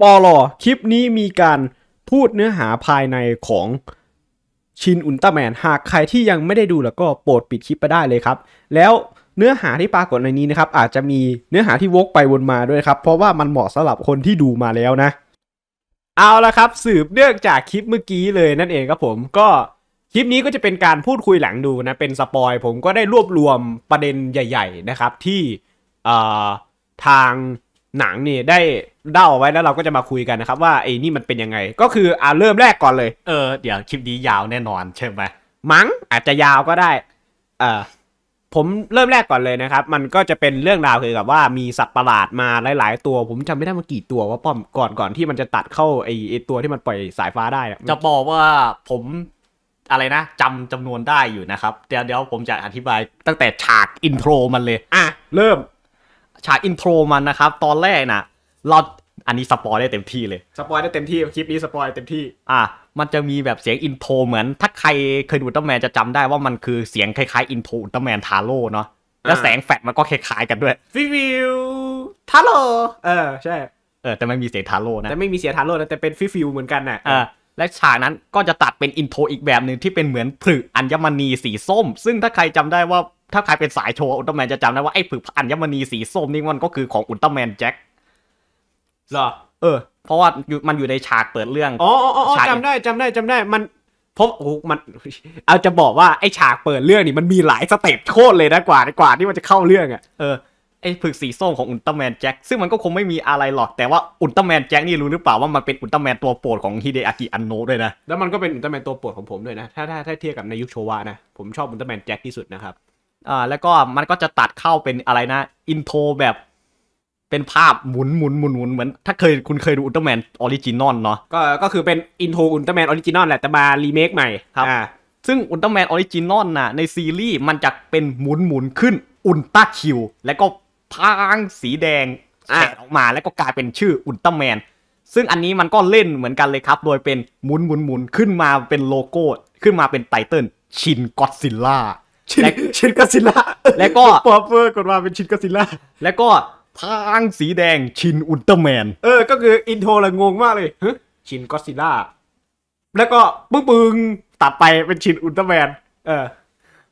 ปอลอคลิปนี้มีการพูดเนื้อหาภายในของชินอุลตร้าแมนหากใครที่ยังไม่ได้ดูแล้วก็โปรดปิดคลิปไปได้เลยครับ แล้วเนื้อหาที่ปรากฏในนี้นะครับอาจจะมีเนื้อหาที่วกไปวนมาด้วยครับ เพราะว่ามันเหมาะสำหรับคนที่ดูมาแล้วนะ เอาละครับสืบเนื่องจากคลิปเมื่อกี้เลยนั่นเองครับผม ก็คลิปนี้ก็จะเป็นการพูดคุยหลังดูนะ เป็นสปอยผมก็ได้รวบรวมประเด็นใหญ่ ๆนะครับที่ทางหนังนี่ได้เดาไว้แล้วเราก็จะมาคุยกันนะครับ ว่าไอ้นี่มันเป็นยังไง ก็คืออ่าเริ่มแรกก่อนเลยเออเดี๋ยวคลิปนี้ยาวแน่นอนใช่ไหมมั้งอาจจะยาวก็ได้เออผมเริ่มแรกก่อนเลยนะครับ มันก็จะเป็นเรื่องราวคือกับว่ามีสัตว์ประหลาดมาหลาย ๆ ตัวผมจำไม่ได้มากี่ตัวว่าป้อมก่อนก่อนที่มันจะตัดเข้าไอ้ตัวที่มันปล่อยสายฟ้าได้อะจะบอกว่าผมอะไรนะจำจำนวนได้อยู่นะครับเดี๋ยวเดี๋ยวผมจะอธิบายตั้งแต่ฉากอินโทรมันเลยอ่ะเริ่มฉากอินโทรมันนะครับตอนแรกนะเราอันนี้สปอยได้เต็มที่เลยสปอยได้เต็มที่คลิปนี้สปอยเต็มที่อ่ะมันจะมีแบบเสียงอินโทรเหมือน ถ้าใครเคยดูตั้าแมนจะจำได้ว่ามันคือเสียงคล้ายๆอินโทรตั้าแมนทาโร่เนาะแล้วแสงแฟดมันก็คล้ายๆกันด้วยฟิวิวทาโร่เออใช่เออแต่ไม่มีเสียงทาโร่นะแต่ไม่มีเสียงทาโร่นะ แต่เป็นฟิฟิวเหมือนกันนะอ่ะและฉากนั้นก็จะตัดเป็นอินโทรอีกแบบหนึ่งที่เป็นเหมือนผืออัญมณีสีส้ม ซึ่งถ้าใครจำได้ว่าถ้าใครเป็นสายโชว์อุลตร้าแมนจะจำได้ว่าไอ้ผืกอัญมณีสีส้มนี่มันก็คือของอุลตร้าแมนแจ็คเหรอเออ เพราะว่ามันอยู่ในฉากเปิดเรื่องอ๋ออ๋อจำได้จำได้จำได้ มันพบโอ้มัน เอาจะบอกว่าไอ้ฉากเปิดเรื่องนี่มันมีหลายสเต็ปโคตรเลยนะกว่ากว่าที่มันจะเข้าเรื่องอ่ะ เออ ไอ้ผึกสีส้มของอุลตร้าแมนแจ็ค ซึ่งมันก็คงไม่มีอะไรหรอก แต่ว่าอุลตร้าแมนแจ็คนี่รู้หรือเปล่าว่ามันเป็นอุลตร้าแมนตัวโปรดของฮิเดอากิอันโนะด้วยนะ แล้วมันก็เป็นอุลตร้าแมนตัวโปรดของผมด้วยนะถ้าถ้าถ้าเทียบกับในยุคโชวะนะผมชอบอุลตร้าแมนแจ็คที่สุดนะครับอ่าแล้วก็มันก็จะตัดเข้าเป็นอะไรนะอินโทรแบบเป็นภาพหมุนหมุนหมุนหมุนเหมือนถ้าเคยคุณเคยดูอุลตร้าแมนออริจินอลเนาะก็ก็คือเป็นอินโทรอุลตร้าแมนออริจินอลแหละแต่มารีเมคใหม่ครับอ่าซึ่งอุลตร้าแมนออริจินอลน่ะในซีรีส์มันจะเป็นหมุนหมุนขึ้นอุลตร้าคิวแล้วก็พางสีแดงแฉออกมาแล้วก็กลายเป็นชื่ออุลตร้าแมนซึ่งอันนี้มันก็เล่นเหมือนกันเลยครับโดยเป็นหมุนหมุนหมุนขึ้นมาเป็นโลโก้ ขึ้นมาเป็นไตเติลชินก็อดซิลล่าชินชินกัซิล่าแล้วก็ปอปเปอร์ กดมาเป็นชินกัซิล่าแล้วก็ทางสีแดงชินอุลตร้าแมน เออ ก็คืออินโทรละงงมากเลยชินกสซิล่าแล้วก็ปึ้งปึ้งตัดไปเป็นชินอุลตร้าแมน เออ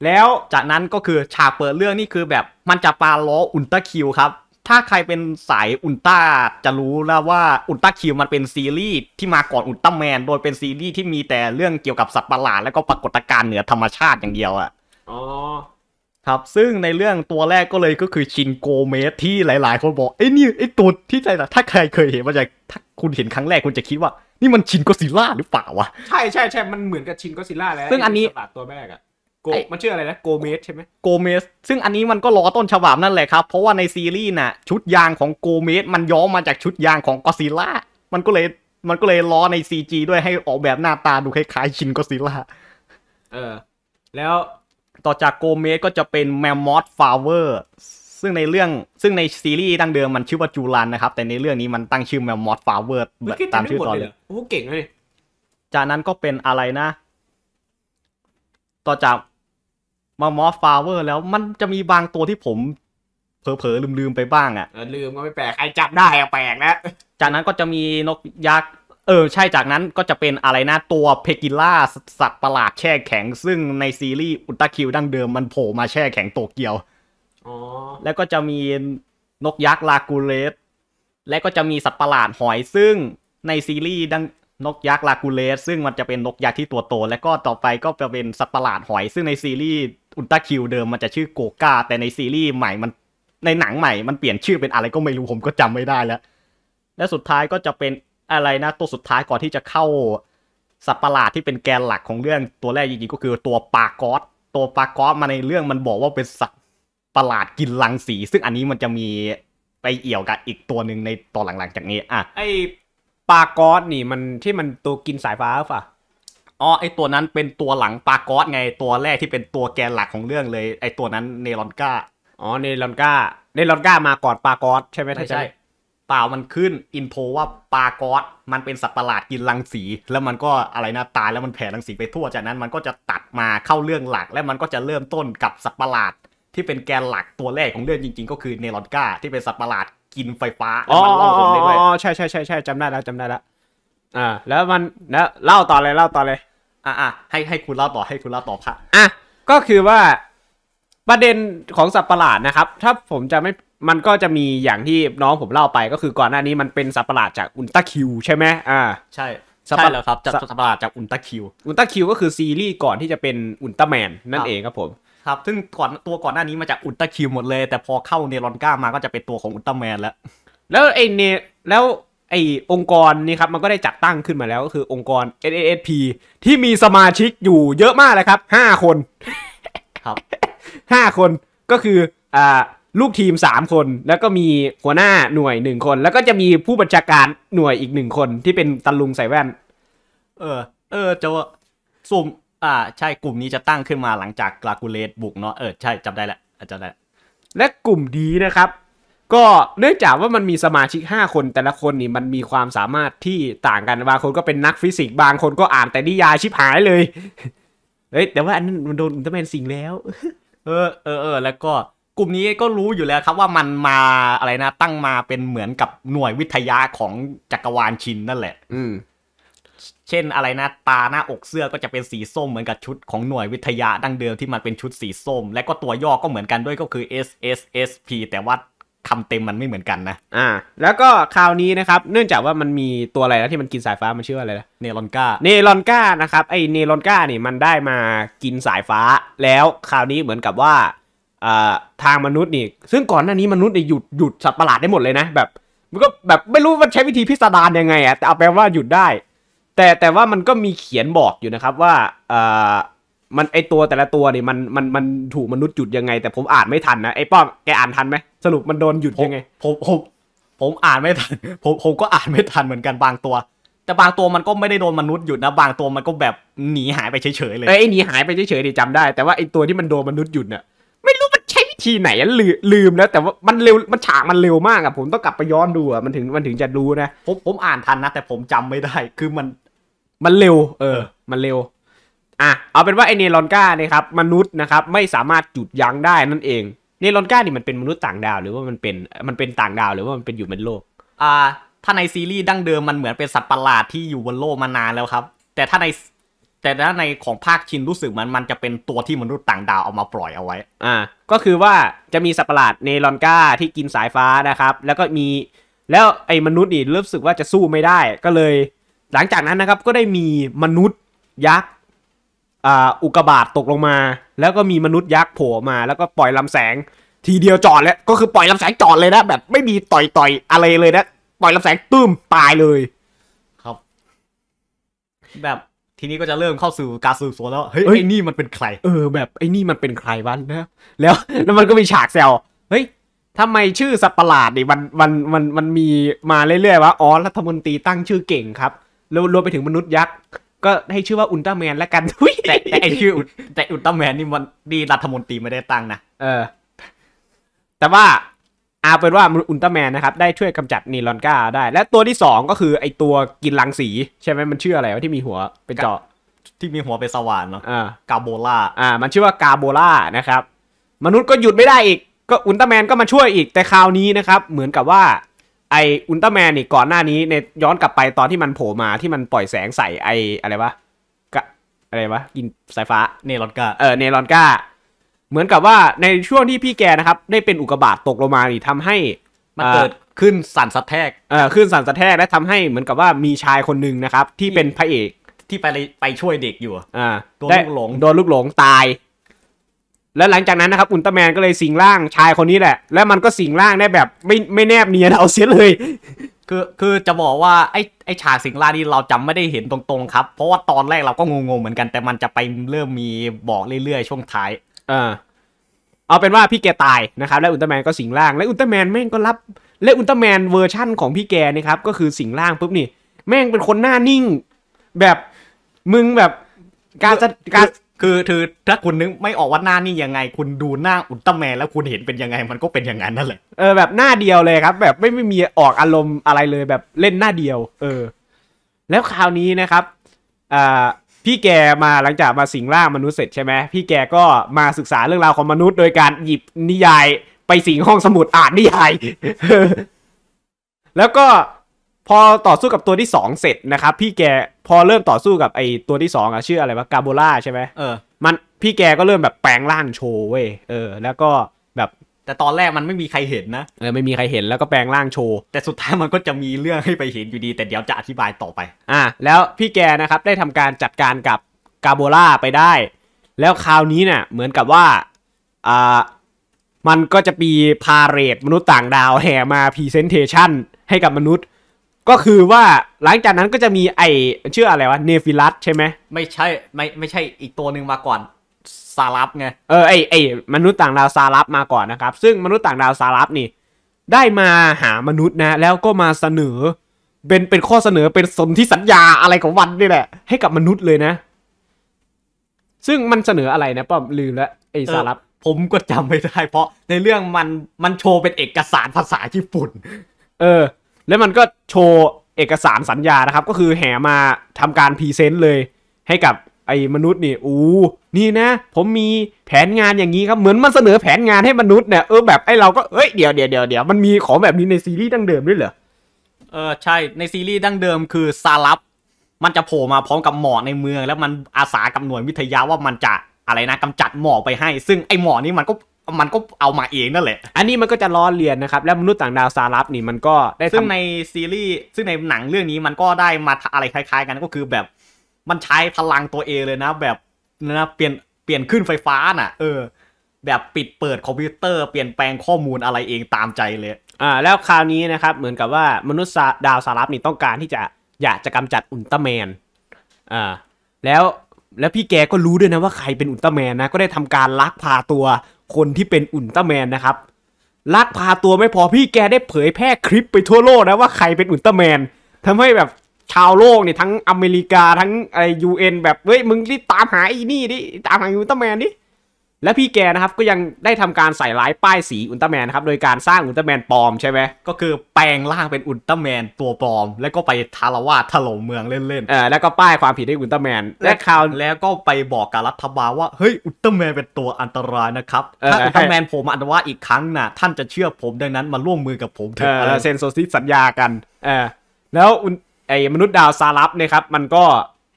แล้วจากนั้นก็คือฉากเปิดเรื่องนี่คือแบบมันจะปาล้ออุลตร้าคิวครับ ถ้าใครเป็นสายอุลตร้าจะรู้แล้วว่าอุลตร้าคิวมันเป็นซีรีส์ที่มาก่อนอุลตร้าแมน โดยเป็นซีรีส์ที่มีแต่เรื่องเกี่ยวกับสัตว์ประหลาดแล้วก็ปรากฏการณ์เหนือธรรมชาติอย่างเดียวอะอ๋อครับซึ่งในเรื่องตัวแรกก็เลยก็คือชินโกเมสที่หลายๆคนบอกไอ้นี่ไอ้ตัวที่ใจถ้าใครเคยเห็นว่าจะถ้าคุณเห็นครั้งแรกคุณจะคิดว่า นี่มันชินก็ซิล่าหรือเปล่าวะใช่ใช่ใช่มันเหมือนกับชินก็ซิล่าแล้วซึ่งอันนี้ตัวแรกอะโกมันชื่ออะไรนะโกเมสใช่ไหมโกเมสซึ่งอันนี้มันก็ล้อต้นฉบับนั่นแหละครับเพราะว่าในซีรีส์น่ะ ชุดยางของโกเมสมันย้อมมาจากชุดยางของก็ซิล่ามันก็เลยมันก็เลยล้อใน CG ด้วยให้ออกแบบหน้าตาดูคล้ายๆชินก็ซิล่าเออ แล้วต่อจากโกเมสก็จะเป็นแมมมอสฟาวเวอร์ซึ่งในเรื่องซึ่งในซีรีส์ดั้งเดิมมันชื่อว่าจูรันนะครับแต่ในเรื่องนี้มันตั้งชื่อแมมมอสฟาวเวอร์ตามชื่อตอนเลยโอ้เก่งเลยจากนั้นก็เป็นอะไรนะ ต่อจากแมมมอสฟาวเวอร์แล้วมันจะมีบางตัวที่ผมเผลอๆลืมๆ ไปบ้างอ่ะลืมก็ไม่แปลกไอ้จับได้อะแปลกนะ จากนั้นก็จะมีนกยักษ์เออใช่จากนั้นก็จะเป็นอะไรนะตัวเพกิล่าสัตว์ประหลาดแช่แข็งซึ่งในซีรีส์อุลตราคิวดั้งเดิมมันโผล่มาแช่แข็งโตเกียวแล้วก็จะมีนกยักษ์ลากูเลสและก็จะมีสัตว์ประหลาดหอย ซึ่งในซีรีส์ดังนกยักษ์ลากูเลสซึ่งมันจะเป็นนกยักษ์ที่ตัวโตและก็ต่อไปก็จะเป็นสัตว์ประหลาดหอย ซึ่งในซีรีส์อุลตราคิวเดิมมันจะชื่อโกกาแต่ในซีรีส์ใหม่มันในหนังใหม่มันเปลี่ยนชื่อเป็นอะไรก็ไม่รู้ผมก็จำไม่ได้แล้วและสุดท้ายก็จะเป็นอะไรนะตัวสุดท้ายก่อนที่จะเข้าสัตว์ประหลาดที่เป็นแกนหลักของเรื่องตัวแรกจริงๆก็คือตัวปากอสตัวปากอสมาในเรื่องมันบอกว่าเป็นสัตว์ประหลาดกินรังสี ซึ่งอันนี้มันจะมีไปเอี่ยวกับอีกตัวหนึ่งในตอนหลังๆ จากนี้อ่ะไอปากอสนี่มันที่มันตัวกินสายฟ้าป่ะอ๋อไอตัวนั้นเป็นตัวหลังปากอสไงตัวแรกที่เป็นตัวแกนหลักของเรื่องเลย ไอตัวนั้นเนลอนก้าอ๋อเนลอนก้าเนลอนก้ามาก่อนปากอสใช่ไหมไม่ใช่ปล่ามันขึ้นอินโทว่าปลากอสมันเป็นสัตว์ประหลาดกินรังสี แล้วมันก็อะไรนะตายแล้วมันแผ่รังสีไปทั่วจากนั้นมันก็จะตัดมาเข้าเรื่องหลัก และมันก็จะเริ่มต้นกับสัตว์ประหลาด ที่เป็นแกนหลักตัวแรกของเรื่องจริงๆก็คือเนลอนกาที่เป็นสัตว์ประหลาดกินไฟฟ้าแล้วมันล่องหนด้ด้วยอ๋อใช่ใช่ใช่ใช่จำได้แล้วจำได้แล้วอ่าแล้วมันแล้วเล่าต่อเลยเล่าต่อเลยอ่าอ่ให้ให้คุณเล่าต่อให้คุณเล่าต่อพระอ่ะก็คือว่าประเด็นของสัตว์ประหลาดนะครับ ถ้าผมจะไม่มันก็จะมีอย่างที่น้องผมเล่าไปก็คือก่อนหน้านี้มันเป็นสัตว์ประหลาดจากอุลตราคิวใช่ไหมอ่า ใช่ใช่แล้วครับจากสัตว์ประหลาดจากอุลตราคิวอุลตราคิวก็คือซีรีส์ก่อนที่จะเป็นอุลตราแมนนั่นเองครับผม ครับซึ่งก่อนตัวก่อนหน้านี้มาจากอุลตราคิวหมดเลย แต่พอเข้าเนรอนก้ามาก็จะเป็นตัวของอุลตราแมนแล้ว แล้วไอเนแล้วไอองค์กรนี่ครับมันก็ได้จัดตั้งขึ้นมาแล้วก็คือองค์กร NASP ที่มีสมาชิกอยู่เยอะมากเลยครับห้าคน ครับห้าคนก็คืออ่าลูกทีม 3 คนแล้วก็มีหัวหน้าหน่วยหนึ่งคน แล้วก็จะมีผู้บัญชาการหน่วยอีกหนึ่งคนที่เป็นตะลุงใส่แว่น เออ เออจะสุ่ม อ่า ใช่ กลุ่มนี้จะตั้งขึ้นมาหลังจากกลากูเลตบุกเนาะเออ ใช่จำได้แหละจำได้และกลุ่มดีนะครับ ก็เนื่องจากว่ามันมีสมาชิก5คนแต่ละคนนี่มันมีความสามารถที่ต่างกันบางคนก็เป็นนักฟิสิกส์บางคนก็อ่านแต่นิยายชิบหายเลย เฮ้ยแต่ว่า อันนั้นมันโดนอุลตร้าแมนสิงแล้ว เออ เออ เออ แล้วก็กลุ่มนี้ก็รู้อยู่แล้วครับว่ามันมาอะไรนะตั้งมาเป็นเหมือนกับหน่วยวิทยาของจักรวาลชินนั่นแหละ อืเช่นอะไรนะตาหน้าอกเสื้อก็จะเป็นสีส้ม เหมือนกับชุดของหน่วยวิทยาดั้งเดิมที่มันเป็นชุดสีส้ม และก็ตัวย่อก็เหมือนกันด้วยก็คือ S S S P แต่ว่าคำเต็มมันไม่เหมือนกันนะ อ่า แล้วก็คราวนี้นะครับ เนื่องจากว่ามันมีตัวอะไรนะที่มันกินสายฟ้ามันชื่ออะไรนะเนลอนกาเนลอนกานะครับ ไอเนลอนกาเนี่ยมันได้มากินสายฟ้า แล้วคราวนี้เหมือนกับว่าทางมนุษย์นี่ ซึ่งก่อนหน้านี้มนุษย์เนี่ยหยุดหยุดสัตว์ประหลาดได้หมดเลยนะแบบมันก็แบบไม่รู้ว่าใช้วิธีพิสดารยังไงอะแต่เอาแปลว่าหยุดได้ แต่แต่ว่ามันก็มีเขียนบอกอยู่นะครับว่าอมันไอตัวแต่ละตัวนี่มันมันมันถูกมนุษย์หยุดยังไง แต่ผมอ่านไม่ทันนะไอป้อมแกอ่านทันไหมสรุปมันโดนหยุดยังไงผมผมผมอ่านไม่ทันผมผมก็อ่านไม่ทันเหมือนกันบางตัว แต่บางตัวมันก็ไม่ได้โดนมนุษย์หยุดนะบางตัวมันก็แบบหนีหายไปเฉยยเลยไอหนีหายไปเฉยเๆดิจำได้แต่ว่าไอตัวที่มันโดนมนุษย์หยุดเนี่ยที่ไหนลืลืมแล้วแต่ว่ามันเร็วมันฉากมันเร็วมากอะผมต้องกลับไปย้อนดูอะมันถึงมันถึงจะดู้นะผมผมอ่านทันนะ แต่ผมจำไม่ได้คือมัน มันเร็ว เออมันเร็ว อ่ะเอาเป็นว่าไอเนลอนก้าเนี่ยครับ มนุษย์นะครับ ไม่สามารถหยุดยั้งได้นั่นเองเนลอนก้านี่มันเป็นมนุษย์ต่างดาวหรือว่ามันเป็นมันเป็นต่างดาว หรือว่ามันเป็นอยู่บนโลก อ่า ถ้าในซีรีส์ดั้งเดิมมันเหมือนเป็นสัตว์ประหลาดที่อยู่บนโลกมานานแล้วครับ แต่ถ้าในแต่ถ้าในของภาคชินรู้สึกมันมันจะเป็นตัวที่มนุษย์ต่างดาวเอามาปล่อยเอาไว้ อ่า ก็คือว่าจะมีสัตว์ประหลาดเนลอนก้าที่กินสายฟ้านะครับ แล้วก็มี แล้วไอ้มนุษย์นี่รู้สึกว่าจะสู้ไม่ได้ก็เลยหลังจากนั้นนะครับก็ได้มีมนุษย์ยักษ์อ่าอุกกาบาตตกลงมา แล้วก็มีมนุษย์ยักษ์โผล่มาแล้วก็ปล่อยลำแสงทีเดียวจอดเลยก็คือปล่อยลำแสงจอดเลยนะแบบ ไม่มีต่อยต่อยอะไรเลยนะ ปล่อยลำแสงตื้มตายเลยครับ แบบทีนี้ก็จะเริ่มเข้าสู่การสืบสวนแล้วเฮ้ยไอ้นี่มันเป็นใคร เออแบบไอ้นี่มันเป็นใครวะนะแล้ว แล้วมันก็มีฉากแซวเฮ้ยทำไมชื่อสับประหลาดนี่มันมันมันมันมีมาเรื่อยๆวะอ๋อ รัฐมนตรีตั้งชื่อเก่งครับ แล้วรวมไปถึงมนุษย์ยักษ์ก็ให้ชื่อว่าอุลตร้าแมนแล้วกัน แต่แต่ไอชื่อแต่อุลตร้าแมนนี่มันดีรัฐมนตรีไม่ได้ตั้งนะเออ แต่ว่าอาเป็นว่าอุลตร้าแมนนะครับได้ช่วยกำจัดนีลอนก้าได้ และตัวที่ 2 ก็คือไอตัวกินรังสี ใช่ไหมมันชื่ออะไรวะที่มีหัวเป็นเจาะที่มีหัวเป็นสว่านเนาะกาโบล่าอ่า มันชื่อว่ากาโบล่านะครับมนุษย์ก็หยุดไม่ได้อีก ก็อุลตร้าแมนก็มาช่วยอีกแต่คราวนี้นะครับ เหมือนกับว่าไออุลตร้าแมนนี่ก่อนหน้านี้ในย้อนกลับไปตอนที่มันโผล่มาที่มันปล่อยแสงใส่ไออะไรวะกะอะไรวะกินสายฟ้าเนลอนกาเออเนลอนกาเหมือนกับว่าในช่วงที่พี่แกนะครับ ได้เป็นอุกกาบาตตกลงมานี่ทำให้มันเกิดขึ้นสั่นสะแทกเออขึ้นสั่นสะแทกและทำให้เหมือนกับว่ามีชายคนหนึ่งนะครับ ที่เป็นพระเอกที่ไปไปช่วยเด็กอยู่อ่าโดนลูกหลงโดนลูกหลงตาย แล้วหลังจากนั้นนะครับอุลตร้าแมนก็เลยสิงร่างชายคนนี้แหละและมันก็สิงร่างได้แบบไม่ไม่แนบเนียนเอาเสียเลย คือคือจะบอกว่าไอ้ไอ้ฉากสิงร่างนี่เราจำไม่ได้เห็นตรงๆ ครับ เพราะว่าตอนแรกเราก็งงๆเหมือนกัน แต่มันจะไปเริ่มมีบอกเรื่อยๆช่วงท้ายเออเอาเป็นว่าพี่แกตายนะครับและอุลตร้าแมนก็สิงร่าง และอุลตร้าแมนแม่งก็รับ และอุลตร้าแมนเวอร์ชั่นของพี่แกนะครับก็คือสิงร่างปุ๊บนี่ แม่งเป็นคนหน้านิ่ง แบบมึงแบบการจะการคือคือถ้าคุณนึกไม่ออกว่าหน้านี่ยังไง คุณดูหน้าอุลตร้าแมน แล้วคุณเห็นเป็นยังไง มันก็เป็นอย่างนั้นนั่นแหละเออแบบหน้าเดียวเลยครับ แบบไม่ไม่มีออกอารมณ์อะไรเลยแบบเล่นหน้าเดียว เออ แล้วคราวนี้นะครับอ่าพี่แกมาหลังจากมาสิงร่างมนุษย์เสร็จใช่ไหม พี่แกก็มาศึกษาเรื่องราวของมนุษย์โดยการหยิบนิยายไปสิงห้องสมุดอ่านนิยายแล้วก็พอต่อสู้กับตัวที่สองเสร็จนะครับพี่แกพอเริ่มต่อสู้กับไอตัวที่สองอะชื่ออะไรวะกาโบล่าใช่ไหมเออมัน พี่แกก็เริ่มแบบแปลงร่างโชว์เว้ยเออ แล้วก็แต่ตอนแรกมันไม่มีใครเห็นนะ เออ ไม่มีใครเห็นแล้วก็แปลงร่างโชว์ แต่สุดท้ายมันก็จะมีเรื่องให้ไปเห็นอยู่ดี แต่เดี๋ยวจะอธิบายต่อไป อ่ะแล้วพี่แกนะครับได้ทำการจัดการกับกาโบล่าไปได้ แล้วคราวนี้เนี่ยเหมือนกับว่า อ่ามันก็จะปีพาเรตมนุษย์ต่างดาวแห่มาพรีเซนเทชันให้กับมนุษย์ ก็คือว่าหลังจากนั้นก็จะมีไอชื่ออะไรวะเนฟิลัสใช่ไหมไม่ใช่ไม่ไม่ใช่อีกตัวหนึ่งมาก่อนซารับไง เออไอไอมนุษย์ต่างดาวซารับมาก่อนนะครับ ซึ่งมนุษย์ต่างดาวซารับนี่ ได้มาหามนุษย์นะ แล้วก็มาเสนอเป็นเป็นข้อเสนอเป็นสนธิสัญญาอะไรของวันนี่แหละให้กับมนุษย์เลยนะ ซึ่งมันเสนออะไรนะป้อมลืมแล้วไอซารับผมก็จำไม่ได้เพราะในเรื่องมันมันโชว์เป็นเอกสารภาษาญี่ปุ่น เออ แล้วมันก็โชว์เอกสารสัญญานะครับ ก็คือแห่มาทำการพรีเซนต์เลยให้กับไอ้มนุษย์นี่ อู้นี่นะ ผมมีแผนงานอย่างนี้ครับ เหมือนมันเสนอแผนงานให้มนุษย์เนี่ยเออแบบไอ้เราก็เอ้ยเดี๋ยวเดี๋ยวเดี๋ยวเดี๋ยวมันมีของแบบนี้ในซีรีส์ดั้งเดิมด้วยเหรอ เออใช่ ในซีรีส์ดั้งเดิมคือซาลับมันจะโผล่มาพร้อมกับหมอกในเมืองแล้วมันอาสากับหน่วยวิทยาว่ามันจะอะไรนะ กำจัดหมอกไปให้ ซึ่งไอ้หมอกนี่มันก็มันก็เอามาเองนั่นแหละ อันนี้มันก็จะล้อเลียนนะครับแล้วมนุษย์ต่างดาวซารับนี่มันก็ได้ซึ่งในซีรีส์ซึ่งในหนังเรื่องนี้มันก็ได้มาอะไรคล้าย ๆ กันก็คือแบบมันใช้พลังตัวเองเลยนะ แบบนะเปลี่ยนเปลี่ยนขึ้นไฟฟ้าน่ะเออแบบปิดเปิดคอมพิวเตอร์ เปลี่ยนแปลงข้อมูลอะไรเองตามใจเลยอ่าแล้วคราวนี้นะครับเหมือนกับว่ามนุษย์ดาวสารับนี่ต้องการที่จะอยากจะกำจัดอุลตร้าแมนอ่าแล้วแล้วพี่แกก็รู้ด้วยนะว่าใครเป็นอุลตร้าแมนนะ ก็ได้ทำการลักพาตัวคนที่เป็นอุลตร้าแมนนะครับลักพาตัวไม่พอพี่แกได้เผยแพร่คลิปไปทั่วโลกนะว่าใครเป็นอุลตร้าแมน ทำให้แบบาวโลกเนี่ยทั้งอเมริกาทั้งไอยูเอ็นแบบเฮ้ยมึงรีบตามหาไอ้นี่ดิตามหาอุลตร้าแมนดิและพี่แกนะครับก็ยังได้ทำการใส่ร้ายป้ายสีอุลตร้าแมนนะครับโดยการสร้างอุลตร้าแมนปลอมใช่ไหมก็คือแปลงร่างเป็นอุลตร้าแมนตัวปลอม แล้วก็ไปทาราวาถล่มเมืองเล่นๆเออแล้วก็ป้ายความผิดให้อุลตร้าแมน และข่าวแล้วก็ไปบอกกับรัฐบาลว่าเฮ้ยอุลตร้าแมนเป็นตัวอันตรายนะครับถ้าอุลตร้าแมนผมอันตรายอีกครั้งนะท่านจะเชื่อผมดังนั้นมาร่วมมือกับผมเถอะเซ็นโซซิสสัญญากันเออแล้วไอ้มนุษย์ดาวซารับนะครับ มันก็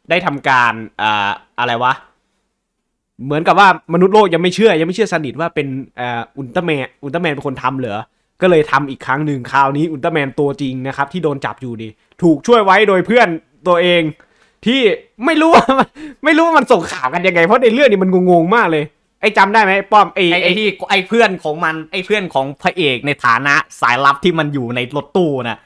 ได้ทำการอ่าอะไรวะเหมือนกับว่ามนุษย์โลกยังไม่เชื่อ ยังไม่เชื่อสนิทว่าเป็นอ่าอุลตร้าแมนอุลตร้าแมนเป็นคนทำเหรอก็เลยทำอีกครั้งหนึ่งคราวนี้อุลตร้าแมนตัวจริงนะครับ ที่โดนจับอยู่ดี ถูกช่วยไว้โดยเพื่อนตัวเองที่ไม่รู้ว่าไม่รู้ว่ามันส่งข่าวกันยังไง เพราะในเรื่องนี้มันงงๆ มากเลย ไอ้จำได้ไหมป้อมไอ้ไอ้ที่ไอ้เพื่อนของมันไอ้เพื่อนของพระเอกในฐานะสายลับที่มันอยู่ในรถตู้นะ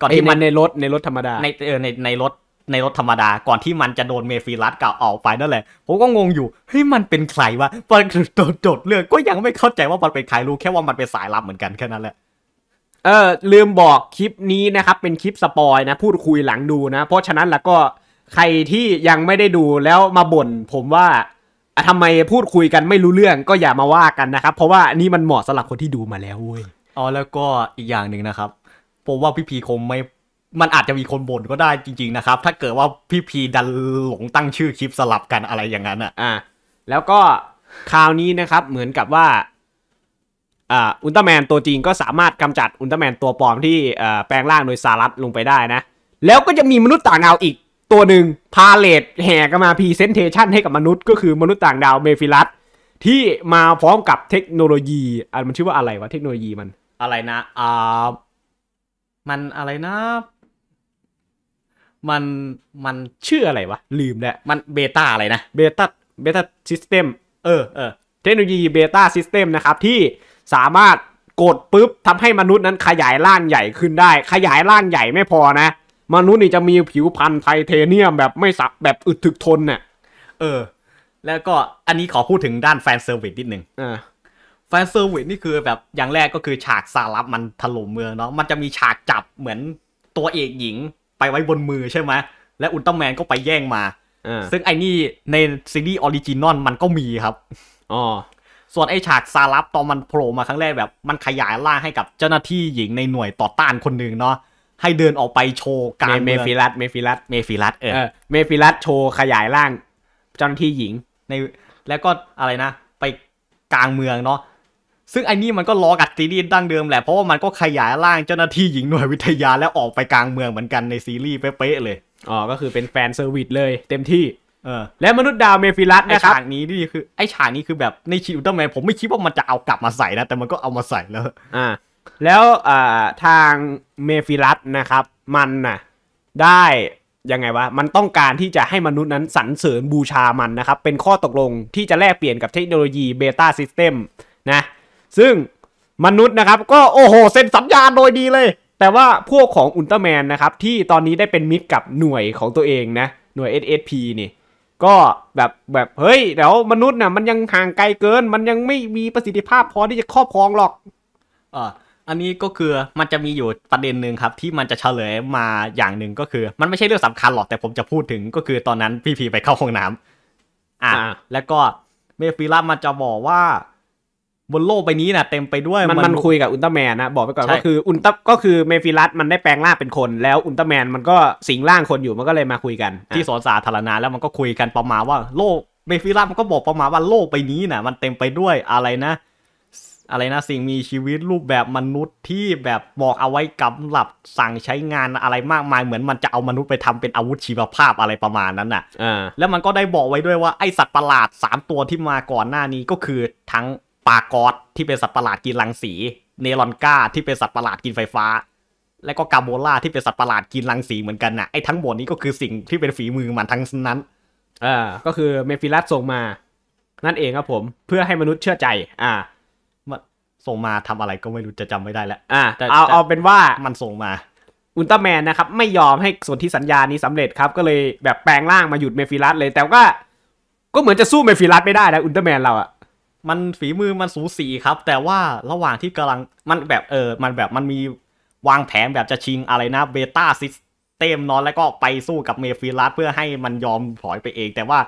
ก่อนที่มันในรถในรถธรรมดาในเออในในรถในรถธรรมดาก่อนที่มันจะโดนเมฟีรัสกล่าวออกไปนั่นแหละ ผมก็งงอยู่เฮ้ยมันเป็นใครวะตอนจดเรื่อง ก็ยังไม่เข้าใจว่ามันเป็นใครรู้แค่ว่ามันเป็นสายลับเหมือนกันแค่นั้นแหละเออลืมบอกคลิปนี้นะครับเป็นคลิปสปอยนะ พูดคุยหลังดูนะ เพราะฉะนั้นแล้วก็ใครที่ยังไม่ได้ดูแล้วมาบ่นผมว่า ทำไมพูดคุยกันไม่รู้เรื่องก็อย่ามาว่ากันนะครับเพราะว่านี่มันเหมาะสำหรับคนที่ดูมาแล้วเว้ยอ๋อแล้วก็อีกอย่างหนึ่งนะครับผมว่าพี่พีคงไม่ มันอาจจะมีคนบ่นก็ได้จริง ๆ นะครับ ถ้าเกิดว่าพี่พีดันหลงตั้งชื่อคลิปสลับกันอะไรอย่างนั้นอ่ะอ่า แล้วก็คราวนี้นะครับ เหมือนกับว่า อ่าอุลตร้าแมนตัวจริงก็สามารถกำจัดอุลตร้าแมนตัวปลอมที่อ่าแปลงร่างโดยสารัตลงไปได้นะ แล้วก็จะมีมนุษย์ต่างดาวอีก ตัวหนึ่งพาเลตแห่กันมาพรีเซนเทชันให้กับมนุษย์ก็คือมนุษย์ต่างดาวเมฟิลัสที่มาพร้อมกับเทคโนโลยีอันมันชื่อว่าอะไรวะ เทคโนโลยีมัน อะไรนะ อ่ามันอะไรนะ มัน มันชื่ออะไรวะ ลืมแล้วมันเบต้าอะไรนะ เบต้าเบต้าซิสเต็ม เออเออเทคโนโลยีเบต้าซิสเต็มนะครับ ที่สามารถกดปุ๊บทำให้มนุษย์นั้นขยายร่างใหญ่ขึ้นได้ ขยายร่างใหญ่ไม่พอนะ มนุษย์นี่จะมีผิวพรรณไทเทเนียม แบบไม่สับแบบอึดถึกทนเนะ่ะเออ แล้วก็อันนี้ขอพูดถึงด้านแฟนเซอร์วิสนิดนึง อ่แฟนเซอร์วิสนี่คือแบบอย่างแรกก็คือฉากซารับมันถล่มเมืองเนาะมันจะมีฉากจับเหมือนตัวเอกหญิงไปไว้บนมือใช่ไหมและอุลตร้าแมนก็ไปแย่งมาซึ่งไอ้นี่ในซีรีส์ออริจินอลมันก็มีครับอ๋อส่วนไอ้ฉากซารับตอนมันโผล่มาครั้งแรกแบบมันขยายล่างให้กับเจ้าหน้าที่หญิงในหน่วยต่อต้านคนหนึ่งเนาะให้เดินออกไปโชว์การเมฟิลัสเมฟิลัสเมฟิลัสเออ เมฟิลัสโชว์ขยายร่างเจ้าหน้าที่หญิงในแล้วก็อะไรนะ ไปกลางเมืองเนาะซึ่งไอ้นี่มันก็ล้อกับซีรีส์ดั้งเดิมแหละ เพราะว่ามันก็ขยายร่างเจ้าหน้าที่หญิงหน่วยวิทยาแล้วออกไปกลางเมืองเหมือนกันในซีรีส์ เป๊ะเลย อ๋อ ก็คือเป็นแฟนเซอร์วิสเลยเต็มที่เออและมนุษย์ดาวเมฟิลัสับฉากนี้นี่คือไอฉากนี้คือแบบในชีวิตแมนผมไม่คิดว่ามันจะเอากลับมาใส่นะแต่มันก็เอามาใส่แล้วอ่าแล้วอ่าทางเมฟิลัสนะครับมันน่ะได้ยังไงวะมันต้องการที่จะให้มนุษย์นั้นสรรเสริญบูชามันนะครับเป็นข้อตกลงที่จะแลกเปลี่ยนกับเทคโนโลยีเบต้าซิสเต็มนะซึ่งมนุษย์นะครับ ก็โอ้โห เซ็นสัญญาโดยดีเลย แต่ว่าพวกของอุลตร้าแมนนะครับ ที่ตอนนี้ได้เป็นมิตรกับหน่วยของตัวเองนะ หน่วย SSP นี่ ก็แบบแบบเฮ้ยเดี๋ยวมนุษย์นะ่ะมันยังห่างไกลเกิน มันยังไม่มีประสิทธิภาพพอที่จะครอบครองหรอกอ่าอันนี้ก็คือมันจะมีอยู่ประเด็นหนึ่งครับ ที่มันจะเฉลยมาอย่างหนึ่งก็คือ มันไม่ใช่เรื่องสำคัญหรอกแต่ผมจะพูดถึงก็คือตอนนั้นพี่พีไปเข้าห้องน้ำ อ่าแล้วก็เมฟิล่ามันจะบอกว่าบนโลกใบนี้นะเต็มไปด้วยมันมันคุยกับอุลตร้าแมนนะบอกไปก่อนก็คืออุลตร้าก็คือเมฟิลัสมันได้แปลงร่างเป็นคนแล้วอุลตร้าแมนมันก็สิงร่างคนอยู่มันก็เลยมาคุยกันที่สวนสาธารณะแล้วมันก็คุยกันประมาณว่าโลกเมฟิลัสมันก็บอกประมาณว่าโลกใบนี้นะมันเต็มไปด้วยอะไรนะ อะไรนะ สิ่งมีชีวิตรูปแบบมนุษย์ที่แบบบอกเอาไว้กำหลับสั่งใช้งานอะไรมากมายเหมือนมันจะเอามนุษย์ไปทำเป็นอาวุธชีวภาพอะไรประมาณนั้นน่ะแล้วมันก็ได้บอกไว้ด้วยว่าไอสัตว์ประหลาด 3 ตัวที่มาก่อนหน้านี้ก็คือทั้งปากอดที่เป็นสัตว์ประหลาดกินรังสี เนลอนก้าที่เป็นสัตว์ประหลาดกินไฟฟ้า และก็กาโมล่าที่เป็นสัตว์ประหลาดกินรังสีเหมือนกันนะ่ะไอ้ทั้งหมดนี้ก็คือสิ่งที่เป็นฝีมือมันทั้งนั้นอ่าก็คือเมฟิลัสส่งมา นั่นเองครับผม เพื่อให้มนุษย์เชื่อใจ อ่าส่งมาทำอะไรก็ไม่รู้จะจำไม่ได้แล้วอ่าเอาเอาเป็นว่ามันส่งมาอุลตร้าแมนนะครับ ไม่ยอมให้ส่วนที่สัญญานี้สำเร็จครับก็เลยแบบแปลงร่างมาหยุดเมฟิลัสเลย แต่ก็ก็เหมือนจะสู้เมฟิลัสไม่ได้นะอุลตร้าแมนเราอะมันฝีมือมันสูสีครับ แต่ว่าระหว่างที่กำลังมันแบบเออมันแบบมันมีวางแผนแบบจะชิงอะไรนะเบต้าซิสเต็มนอนแล้วก็ไปสู้กับเมฟิลัสเพื่อให้มันยอมถอยไปเอง แต่ว่า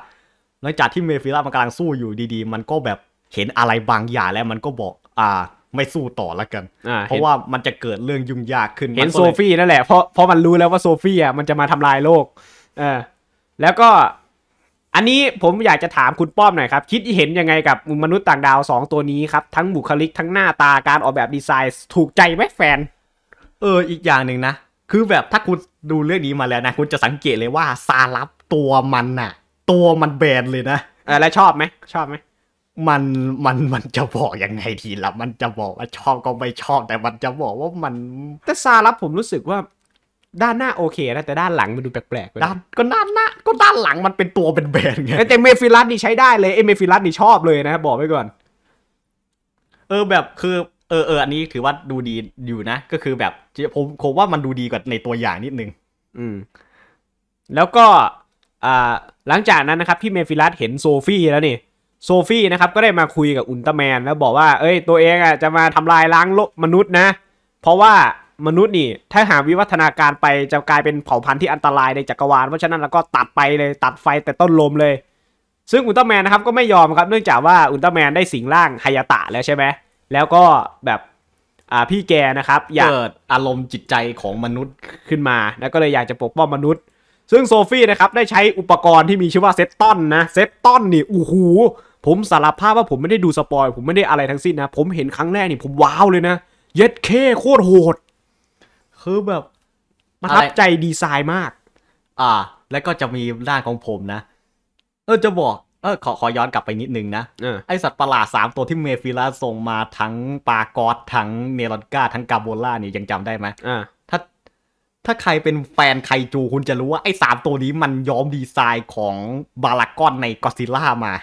หลังจากที่เมฟิลัสมันกำลังสู้อยู่ดีๆ มันก็แบบเห็นอะไรบาง อย่างแล้ว มันก็บอก อ่า ไม่สู้ต่อแล้วกันเพราะว่ามันจะเกิดเรื่องยุ่งยากขึ้น เห็นโซฟี่นั่นแหละเพราะเพราะมันรู้แล้วว่าโซฟี่อ่ะมันจะมาทำลายโลก เออ แล้วก็อันนี้ผมอยากจะถามคุณป้อมหน่อยครับคิดเห็นยังไงกับมนุษย์ต่างดาว2ตัวนี้ครับทั้งบุคลิกทั้งหน้าตาการออกแบบดีไซน์ถูกใจไหมแฟนเอออีกอย่างหนึ่งนะคือแบบถ้าคุณดูเรื่องนี้มาแล้วนะคุณจะสังเกตเลยว่าซาลับตัวมันน่ะ ตัวมันแบนเลยนะเออแล้วชอบไหมชอบไหมมันมันมันจะบอกยังไงทีละ มันจะบอกว่าชอบก็ไม่ชอบ แต่มันจะบอกว่ามันแต่ซาลับผมรู้สึกว่าด้านหน้าโอเคนะแต่ด้านหลังมันดูแปลกๆด้านก็ด้านหน้าก็ด้านหลังมันเป็นตัวเป็นแบนไงแต่เมฟิลัสนี่ใช้ได้เลยเอเมฟิลัสนี่ชอบเลยนะบอกไว้ก่อน เออแบบคือเออเอออันนี้ถือว่าดูดีอยู่นะ ก็คือแบบผมผมว่ามันดูดีกว่าในตัวอย่างนิดนึง อืมแล้วก็อ่าหลังจากนั้นนะครับพี่เมฟิลัสเห็นโซฟี่แล้วนี่โซฟี่นะครับก็ได้มาคุยกับอุลตร้าแมน แล้วบอกว่าเอ้ยตัวเองอ่ะจะมาทำลายล้างโลกมนุษย์นะเพราะว่ามนุษย์นี่ถ้าหาวิวัฒนาการไปจะกลายเป็นเผ่าพันธุ์ที่อันตรายในจักรวาล เพราะฉะนั้นเราก็ตัดไปเลยตัดไฟแต่ต้นลมเลย ซึ่งอุลตร้าแมนนะครับก็ไม่ยอมครับ เนื่องจากว่าอุลตร้าแมนได้สิงร่างไฮยาตะแล้วใช่ไหมแล้วก็แบบอ่าพี่แกนะครับอยากเกิดอารมณ์จิตใจของมนุษย์ขึ้นมา แล้วก็เลยอยากจะปกป้องมนุษย์ ซึ่งโซฟี่นะครับได้ใช้อุปกรณ์ที่มีชื่อว่าเซตตอนนะ เซตตอนนี่อู้หูผมสารภาพว่าผมไม่ได้ดูสปอยผมไม่ได้อะไรทั้งสิ้นนะ ผมเห็นครั้งแรกนี่ผมว้าวเลยนะ เย็ดเคโคตรโหดคือแบบประทับใจดีไซน์มาก อ่า แล้วก็จะมีด้านของผมนะ เออจะบอก เออขอขอย้อนกลับไปนิดนึงนะออไอสัตว์ประหลาดสามตัวที่เมฟิลาส่งมาทั้งปากอสทั้งเนรอนกาทั้งกาโบล่าเนี่ยยังจำได้ไหมถ้าถ้าใครเป็นแฟนไคจูคุณจะรู้ว่า ไอสามตัวนี้มันย้อมดีไซน์ของบารากอนในกอซิล่ามา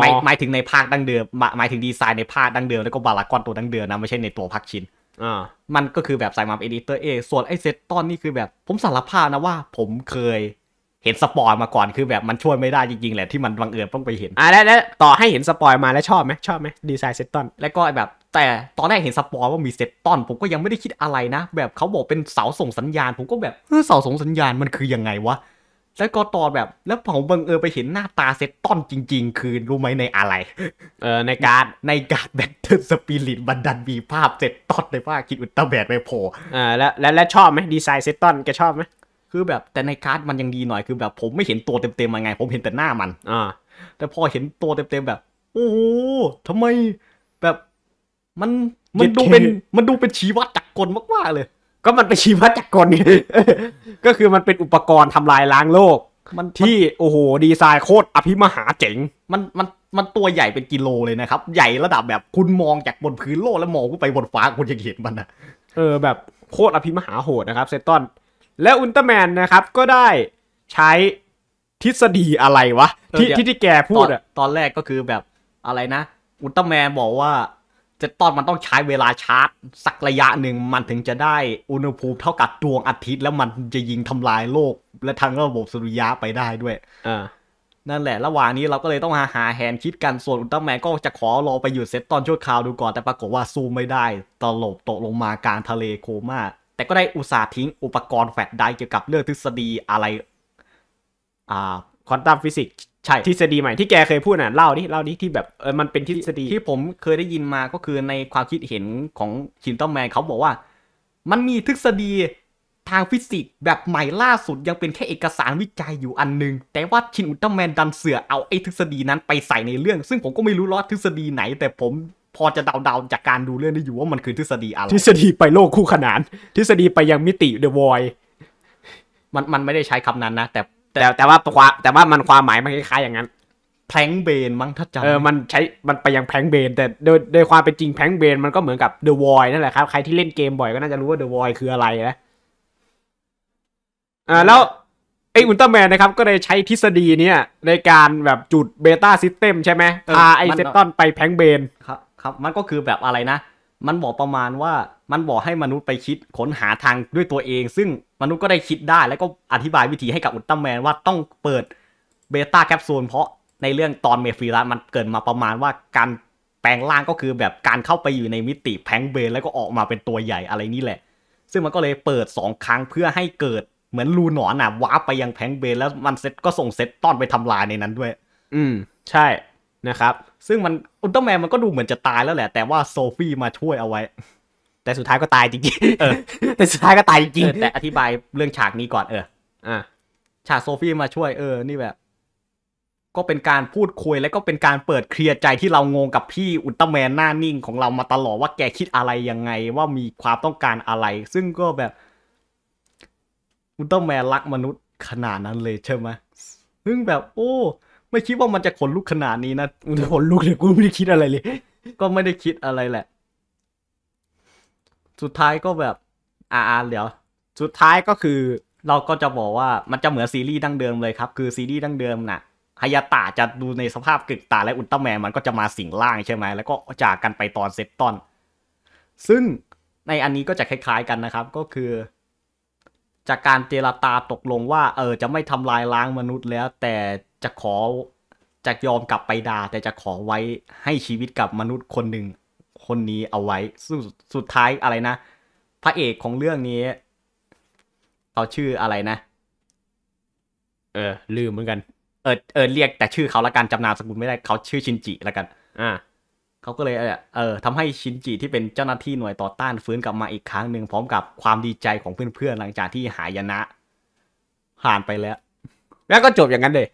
หมายหมายถึงในภาคดังเดิมหมายถึงดีไซน์ในภาคดังเดิมแล้วก็บารากอนตัวดังเดิมนะไม่ใช่ในตัวภาคชินมันก็คือแบบใส่มาเอีิเตอร์เอส่วนไอเซตตอนนี่คือแบบผมสารภาพนะว่าผมเคยเห็นสปอยมาก่อนคือแบบมันช่วยไม่ได้จริงๆแหละที่มันบังเอิญต้องไปเห็น อ่า้แล้วต่อให้เห็นสปอยมาแล้วชอบไหมชอบไหมดีไซน์เซตตอนแล้วก็แบบ แต่ตอนแรกเห็นสปอยว่ามีเซตตอนผมก็ยังไม่ได้คิดอะไรนะ แบบเขาบอกเป็นเสาส่งสัญญาณ ผมก็แบบเสาส่งสัญญาณมันคือยังไงวะแล้วก็ตออแบบแล้วผมบังเอิญไปเห็นหน้าตาเซตต้อนจริง ๆ คือรู้ไหมในอะไร เออในการในการแบทเทิลสปิริตบันดันมีภาพเซตต้อนในภาคคิดอุลตร้าแบทไปโผล่อ่าแล้ว แล้วชอบไหมดีไซน์เซตต้อนแกชอบไหมคือแบบแต่ในการ์ดมันยังดีหน่อยคือแบบผมไม่เห็นตัวเต็มๆมันไง ผมเห็นแต่หน้ามันอ่าแต่พอเห็นตัวเต็มๆแบบ โอ้ทํทำไมแบบมันมันดูเป็นมันดูเป็นชีวัดจักกลมากๆเลยก็มันไปชีวจักรกลนี่ ก็คือมันเป็นอุปกรณ์ทำลายล้างโลกมันที่โอ้โห ดีไซน์โคตรอภิมหาเจ๋ง มันมันมันตัวใหญ่เป็นกิโลเลยนะครับ ใหญ่ระดับแบบคุณมองจากบนพื้นโลกแล้วมองขึ้นไปบนฟ้าคุณจะเห็นมันนะเออแบบโคตรอภิมหาโหดนะครับเซตตอน แล้วอุลตร้าแมนนะครับ ก็ได้ใช้ทฤษฎีอะไรวะ ที่ที่แกพูดอะตอนแรกก็คือแบบอะไรนะอุลตร้าแมนบอกว่าเซตตอนมันต้องใช้เวลาชาร์จสักระยะหนึ่งมันถึงจะได้อุณหภูมิเท่ากับดวงอาทิตย์ แล้วมันจะยิงทำลายโลก และทางระบบสุริยะไปได้ด้วยอนั่นแหละ ระหว่างนี้เราก็เลยต้องหาหาแหนคิดกันส่วนอุลตร้าแมนก็จะขอรอไปอยู่เซตตอนชั่วคราวดูก่อน แต่ปรากฏว่าซูมไม่ได้ ตลบตกลงมากลางทะเลโคม่าแต่ก็ได้อุตส่าห์ทิ้งอุปกรณ์แฟลชไดร์เกี่ยวกับเรื่องทฤษฎีอะไรอ่าควอนตัมฟิสิกส์ช่ทฤษฎีใหม่ ที่แกเคยพูดน่ะ เล่าดิ เล่าดิที่แบบเออมันเป็นทฤษฎีที่ผมเคยได้ยินมาก็คือในความคิดเห็นของชินตอมแมนเขาบอกว่า มันมีทฤษฎีทางฟิสิกส์แบบใหม่ล่าสุดยังเป็นแค่เอกสารวิจัยอยู่อันนึง แต่ว่าชินอุลตร้าแมนดันเสือเอาไอ้ทฤษฎีนั้นไปใส่ในเรื่อง ซึ่งผมก็ไม่รู้ล้อทฤษฎีไหนแต่ผมพอจะเดาๆ จากการดูเรื่องนี้อยู่ว่ามันคือทฤษฎีอะไรทฤษฎีไปโลกคู่ขนาน ทฤษฎีไปยังมิติเดอะวอยมันมันไม่ได้ใช้คำนั้นนะแต่แต่แต่ว่าความแต่ว่ามันความหมายมันคล้ายๆอย่างนั้นแพงเบนมั้งถ้าจำเออมันใช้ มันไปยังแพงเบน แต่ โดยโดยความเป็นจริงแพงเบนมันก็เหมือนกับเดอะวอยนั่นแหละครับ ใครที่เล่นเกมบ่อยก็น่าจะรู้ว่าเดอะวอยคืออะไรนะ อ่าแล้วไอ้อุลตร้าแมนนะครับ ก็เลยใช้ทฤษฎีเนี่ยในการแบบจุดเบต้าซิสเต็มใช่ไหมพาไอเซตตอนไปแพงเบน ครับ ครับ มันก็คือแบบอะไรนะมันบอกประมาณว่ามันบอกให้มนุษย์ไปคิดค้นหาทางด้วยตัวเอง ซึ่งมนุษย์ก็ได้คิดได้ แล้วก็อธิบายวิธีให้กับอุลตร้าแมนว่าต้องเปิดเบต้าแคปซูลเพราะในเรื่องตอนเมฟิลัสมันเกิดมาประมาณว่าการแปลงร่างก็คือแบบการเข้าไปอยู่ในมิติแพงเบนแล้วก็ออกมาเป็นตัวใหญ่อะไรนี่แหละ ซึ่งมันก็เลยเปิด2ครั้งเพื่อให้เกิดเหมือนรูหนอนอ่ะว้าไปยังแพงเบนแล้วมันเซ็ตก็ส่งเซ็ตต้อนไปทำลายในนั้นด้วย อืมใช่นะครับซึ่งมันอุลตร้าแมนมันก็ดูเหมือนจะตายแล้วแหละแต่ว่าโซฟี่มาช่วยเอาไว้ แต่สุดท้ายก็ตายจริงๆแต่สุดท้ายก็ตายจริงแต่อธิบายเรื่องฉากนี้ก่อนเออ อ่ะฉากโซฟี่มาช่วยเออ นี่แบบ ก็เป็นการพูดคุยและก็เป็นการเปิดเคลียร์ใจที่เรางงกับพี่อุลตร้าแมนหน้านิ่งของเรามาตลอดว่าแกคิดอะไรยังไงว่ามีความต้องการอะไร ซึ่งก็แบบอุลตร้าแมนรักมนุษย์ขนาดนั้นเลยใช่ไหมซึ่งแบบโอ้ไม่คิดว่ามันจะขนลุกขนาดนี้นะมันขนลุกเลยกูไม่ได้คิดอะไรเลย ก็ไม่ได้คิดอะไรแหละ สุดท้ายก็แบบอ่าเดี๋ยว สุดท้ายก็คือเราก็จะบอกว่ามันจะเหมือนซีรีส์ดั้งเดิมเลยครับ คือซีรีส์ดั้งเดิมน่ะ ฮายาตะจะดูในสภาพกึกตาและอุลตร้าแมนมันก็จะมาสิงล่างใช่ไหมแล้วก็จากกันไปตอนเซตตอน ซึ่งในอันนี้ก็จะคล้ายๆกันนะครับ ก็คือ จากการเจรตาตกลงว่าเออจะไม่ทำลายล้างมนุษย์แล้ว แต่จะขอจะยอมกลับไปดา่าแต่จะขอไว้ให้ชีวิตกับมนุษย์คนหนึ่งคนนี้เอาไว้สสุดท้ายอะไรนะพระเอกของเรื่องนี้เขาชื่ออะไรนะเออลืมเหมือนกันเออเออเรียก แต่ชื่อเขาละกันจำนามสกุลไม่ได้เขาชื่อชินจิละกัน อ่าเขาก็เลยเออเออทำให้ชินจิที่เป็นเจ้าหน้าที่หน่วยต่อต้านฟื้นกลับมาอีกครั้งหนึ่งพร้อมกับความดีใจของเพื่อนๆหลังจากที่หายนะผ่านไปแล้ว แล้วก็จบอย่างนั้นเลย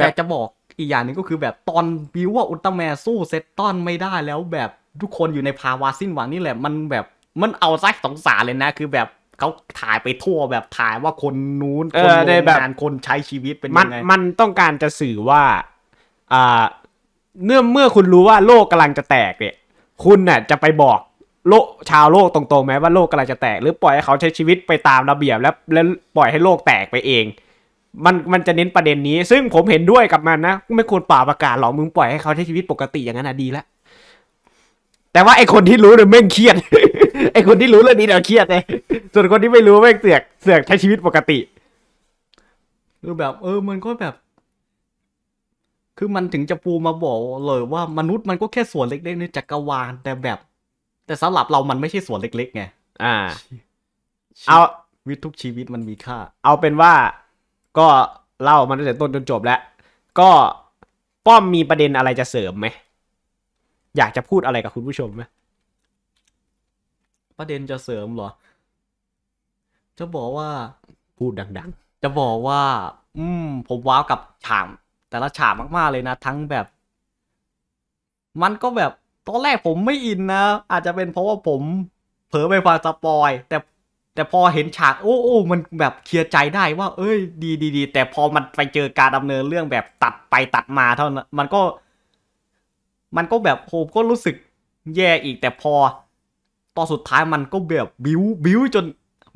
แต่จะบอกอีกอย่างหนึ่งก็คือแบบตอนบิวว่าอุลตร้าแมนสู้เซตตอนไม่ได้แล้วแบบทุกคนอยู่ในภาวะสิ้นหวังนี่แหละมันแบบมันเอาใจสงสารเลยนะ คือแบบเขาถ่ายไปทั่วแบบถ่ายว่าคนนู้น คนีนแบบคนใช้ชีวิตเป็นยังไงมันต้องการจะสื่อว่า อ่าเนื่อเมื่อคุณรู้ว่าโลกกาลังจะแตกเนี่ย คุณน่ะ จะไปบอกโลกชาวโลกตรงๆไหมว่าโลกกำลังจะแตกหรือ ปล่อยให้เขาใช้ชีวิตไปตามระเบียบ แล้วแล้วปล่อยให้โลกแตกไปเองมันมันจะเน้นประเด็นนี้ ซึ่งผมเห็นด้วยกับมันนะไม่ควรป่าประกาศหรอกมึงปล่อยให้เขาใช้ชีวิตปกติอย่างนั้นอ่ะดีแล้วแต่ว่าไอคนที่รู้เนี่ยแม่งเครียดไอคนที่รู้เรื่องนี้เนี่ยเครียดเลยส่วนคนที่ไม่รู้แม่งเสือก เสือกใช้ชีวิตปกติคือแบบ เออมันก็แบบ คือมันถึงจะปูมาบอกเลย ว่ามนุษย์มันก็แค่ส่วนเล็กๆในจักรวาลแต่แบบ แต่สำหรับเรามันไม่ใช่ส่วนเล็กๆไงอ่า เอาวิทุกชีวิตมันมีค่าเอาเป็นว่าก็เล่ามาตั้งแต่ต้นจนจบแล้วก็ป้อมมีประเด็นอะไรจะเสริมไหมอยากจะพูดอะไรกับคุณผู้ชมไหมประเด็นจะเสริมเหรอจะบอกว่าพูดดัง ๆ จะบอกว่า อืม ผมว้าวกับฉากแต่ละฉากมากๆเลยนะ ทั้งแบบ มันก็แบบตอนแรกผมไม่อินนะอาจจะเป็นเพราะว่าผม เผลอไปฟังสปอยแต่แต่พอเห็นฉากโอ้โอ้มันแบบเคลียร์ใจได้ว่าเอ้ยดีดีดีแต่พอมันไปเจอการดำเนินเรื่องแบบตัดไปตัดมา เท่านั้นมันก็ มันก็แบบโฮมก็รู้สึกแย่อีก แต่พอตอนสุดท้ายมันก็แบบบิ้วบิ้วจน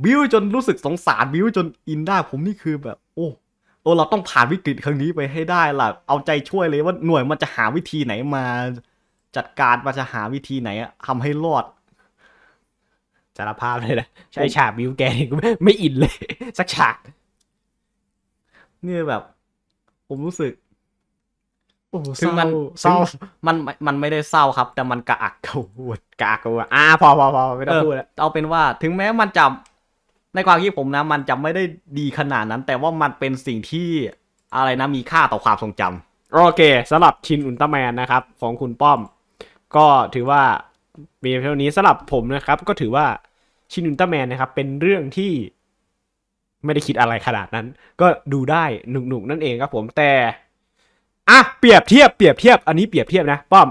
บิ้วจนรู้สึกสงสารบิ้วจนอินได้ผมนี่คือแบบโอ้โอ้เราต้องผ่านวิกฤตครั้งนี้ไปให้ได้ล่ะเอาใจช่วยเลยว่าหน่วยมันจะหาวิธีไหนมา จัดการมันจะหาวิธีไหนทำให้รอดสารภาพเลยนะ ใช้ฉากบิวแกนี่ไม่อินเลย สักฉาก เนี่ยแบบ ผมรู้สึกคือมันเศร้ามันมันไม่ได้เศร้าครับ แต่มันกระอักกระวนกระอักกระวนอ่าพอพอพอไม่ต้องพูดแล้วเอาเป็นว่า ถึงแม้มันจะในความคิดผมนะ มันจะไม่ได้ดีขนาดนั้น แต่ว่ามันเป็นสิ่งที่อะไรนะมีค่าต่อความทรงจำโอเคสำหรับชินอุลตร้าแมนนะครับ ของคุณป้อม ก็ถือว่ามีเท่านี้สำหรับผมนะครับก็ถือว่าชินอุลตร้าแมนนะครับเป็นเรื่องที่ไม่ได้คิดอะไรขนาดนั้น ก็ดูได้หนุกๆนั่นเองครับผมแต่ อ่ะเปรียบเทียบเปรียบเทียบ อันนี้เปรียบเทียบ นะ ป้อม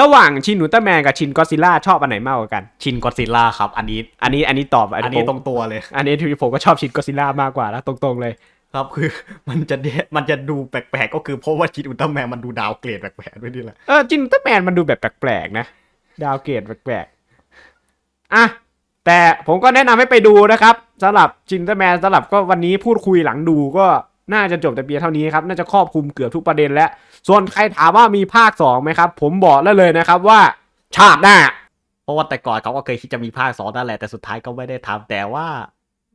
ระหว่างชินอุลตร้าแมนกับชินก็ซิล่าชอบอันไหนมากกว่ากันชินก็ซิล่าครับ อันนี้ อันนี้อันนี้ตอบ อันนี้ตรงตัวเลยอันนี้ที่ผมก็ชอบชินก็ซิล่ามากกว่าแล้วตรงๆเลย ครับคือมันจะเดมันจะดูแปลกๆก็คือเพราะว่าชินอุลตร้าแมนมันดูดาวเกรดแปลกๆด้วยนี่แหละเออชินอุลตร้าแมนมันดูแบบแปลกๆนะดาวเกตแปลกๆ อ่ะ แต่ผมก็แนะนำให้ไปดูนะครับสำหรับจินต์แมนสำหรับก็วันนี้พูดคุยหลังดูก็น่าจะจบแต่เพียงเท่านี้ครับ น่าจะครอบคลุมเกือบทุกประเด็นแล้ว ส่วนใครถามว่ามีภาค2ไหมครับ ผมบอกแล้วเลยนะครับว่าชาติหน้าเพราะว่าแต่ก่อนเขาก็เคยคิดจะมีภาค2นั่นแหละ แต่สุดท้ายก็ไม่ได้ทำแต่ว่า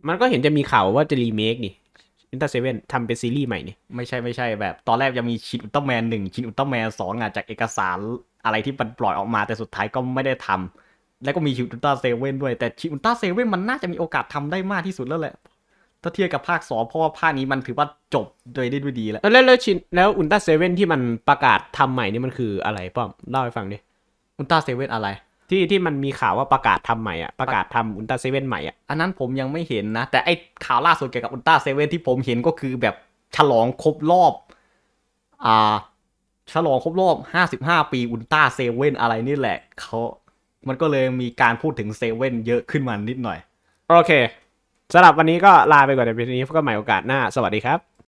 มันก็เห็นจะมีข่าวว่าจะรีเมคนี่อินเตอร์เซเว่นทำเป็นซีรีส์ใหม่นี่ไม่ใช่ไม่ใช่แบบตอนแรกจะมีชินอุลตร้าแมนหนึ่งชินอุลตร้าแมนสองอ่ะจากเอกสารอะไรที่มันปล่อยออกมาแต่สุดท้ายก็ไม่ได้ทำ แล้วก็มีชินอุลตร้าเซเว่นด้วย แต่ชินอุลตร้าเซเว่นมันน่าจะมีโอกาสทำได้มากที่สุดแล้วแหละถ้าเทียบกับภาคสองเพราะว่าภาคนี้มันถือว่าจบโดยได้ด้วยดีแล้วแล้วแล้วชินแล้วอุลตร้าเซเว่นที่มันประกาศทำใหม่นี่มันคืออะไรป้อมเล่าให้ฟังดิอุลตร้าเซเว่นอะไรที่ที่ มันมีข่าวว่าประกาศทำใหม่อ่ะประกาศทำอุลตร้าเซเว่นใหม่อ่ะอันนั้นผมยังไม่เห็นนะ แต่ไอข่าวล่าสุดเกี่ยวกับอุลตร้าเซเว่นที่ผมเห็นก็คือแบบฉลองครบรอบอ่าฉลองครบรอบห้าสิบห้าปีอุลตร้าเซเว่นอะไรนี่แหละเขามันก็เลยมีการพูดถึงเซเว่นเยอะขึ้นมานิดหน่อยโอเคสำหรับวันนี้ก็ลาไปก่อนในววันนี้พบกันใหม่โอกาสหน้าสวัสดีครับ